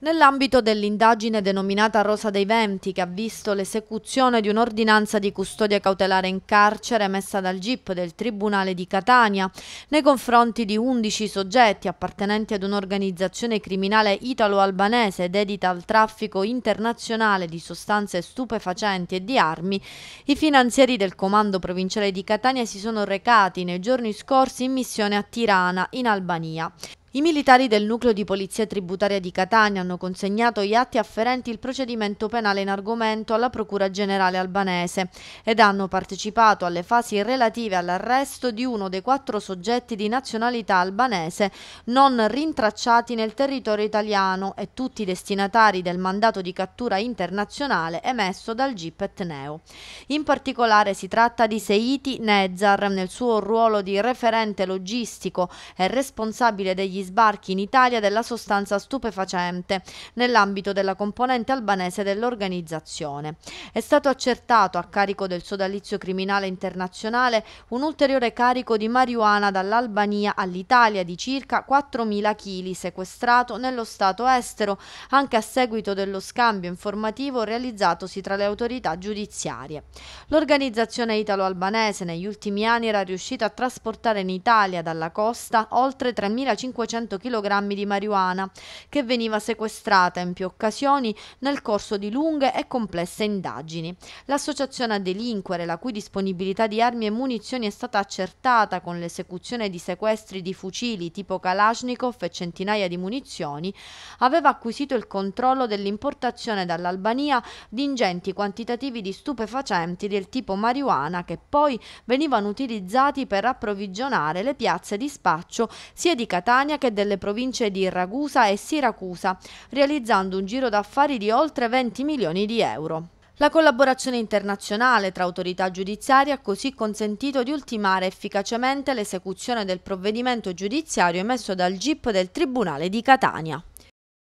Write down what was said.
Nell'ambito dell'indagine denominata Rosa dei Venti, che ha visto l'esecuzione di un'ordinanza di custodia cautelare in carcere emessa dal GIP del Tribunale di Catania nei confronti di 11 soggetti appartenenti ad un'organizzazione criminale italo-albanese dedita al traffico internazionale di sostanze stupefacenti e di armi, i finanzieri del Comando Provinciale di Catania si sono recati nei giorni scorsi in missione a Tirana, in Albania. I militari del nucleo di polizia tributaria di Catania hanno consegnato gli atti afferenti il procedimento penale in argomento alla Procura Generale albanese ed hanno partecipato alle fasi relative all'arresto di uno dei quattro soggetti di nazionalità albanese non rintracciati nel territorio italiano e tutti destinatari del mandato di cattura internazionale emesso dal GIP Etneo. In particolare si tratta di Seiti Nezar nel suo ruolo di referente logistico e responsabile degli degli sbarchi in Italia della sostanza stupefacente nell'ambito della componente albanese dell'organizzazione. È stato accertato a carico del sodalizio criminale internazionale un ulteriore carico di marijuana dall'Albania all'Italia di circa 4.000 kg sequestrato nello Stato estero anche a seguito dello scambio informativo realizzatosi tra le autorità giudiziarie. L'organizzazione italo-albanese negli ultimi anni era riuscita a trasportare in Italia dalla costa oltre 3.500 500 kg di marijuana, che veniva sequestrata in più occasioni nel corso di lunghe e complesse indagini. L'associazione a delinquere, la cui disponibilità di armi e munizioni è stata accertata con l'esecuzione di sequestri di fucili tipo Kalashnikov e centinaia di munizioni, aveva acquisito il controllo dell'importazione dall'Albania di ingenti quantitativi di stupefacenti del tipo marijuana che poi venivano utilizzati per approvvigionare le piazze di spaccio sia di Catania che delle province di Ragusa e Siracusa, realizzando un giro d'affari di oltre 20 milioni di euro. La collaborazione internazionale tra autorità giudiziarie ha così consentito di ultimare efficacemente l'esecuzione del provvedimento giudiziario emesso dal GIP del Tribunale di Catania.